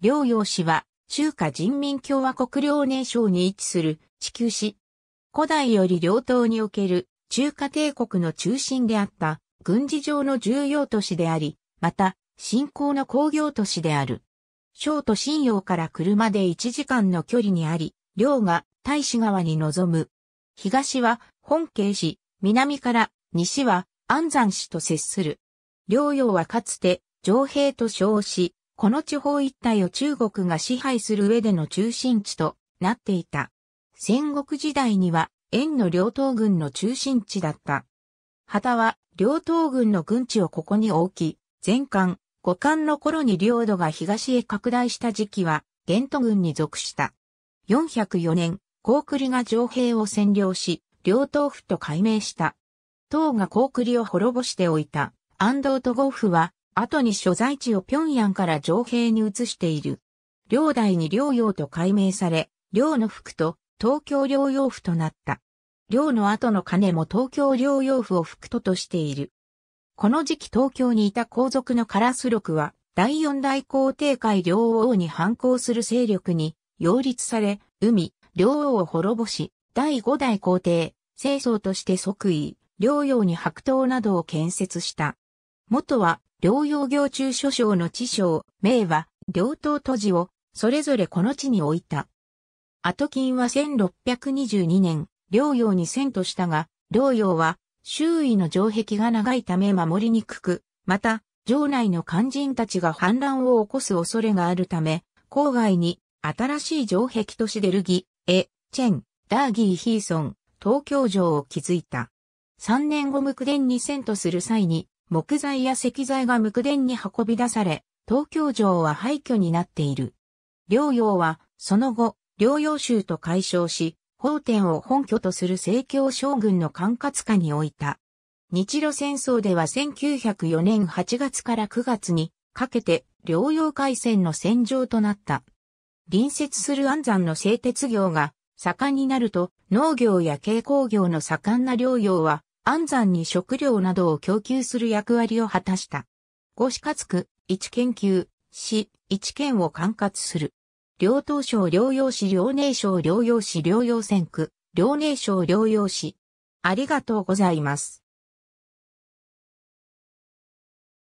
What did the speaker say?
両陽市は、中華人民共和国両年省に位置する地球市。古代より両党における中華帝国の中心であった軍事上の重要都市であり、また、新興の工業都市である。省都新陽から車で1時間の距離にあり、両が大使側に臨む。東は本慶市、南から西は安山市と接する。両陽はかつて、上兵と称し、この地方一帯を中国が支配する上での中心地となっていた。戦国時代には、燕の両党軍の中心地だった。旗は、両党軍の軍地をここに置き、前漢、五漢の頃に領土が東へ拡大した時期は、玄都軍に属した。404年、高栗が城兵を占領し、両党府と改名した。党が高栗を滅ぼしておいた、安藤と豪府は、後に所在地を平壌から上平に移している。領代に領用と改名され、領の服と東京領用府となった。領の後の金も東京領用府を服ととしている。この時期東京にいた皇族のカラス録は、第四代皇帝会領王に反抗する勢力に、擁立され、海、領王を滅ぼし、第五代皇帝、清宗として即位、領用に白頭などを建設した。元は療養行中諸将の知将、名は、両党都事を、それぞれこの地に置いた。後金は1622年、療養に遷都したが、療養は、周囲の城壁が長いため守りにくく、また、城内の肝心たちが反乱を起こす恐れがあるため、郊外に、新しい城壁都市デルギ、エ、チェン、ダーギー・ヒーソン、東京城を築いた。3年後無垢伝に遷都する際に、木材や石材が無垢殿に運び出され、東京城は廃墟になっている。療養は、その後、療養州と解消し、法典を本拠とする政教将軍の管轄下に置いた。日露戦争では1904年8月から9月にかけて療養海戦の戦場となった。隣接する安山の製鉄業が盛んになると農業や軽工業の盛んな療養は安山に食料などを供給する役割を果たした。五死活区、一研究、市、一県を管轄する。両東省両養市両寧省両養市両養線区、両寧省両養市。ありがとうございます。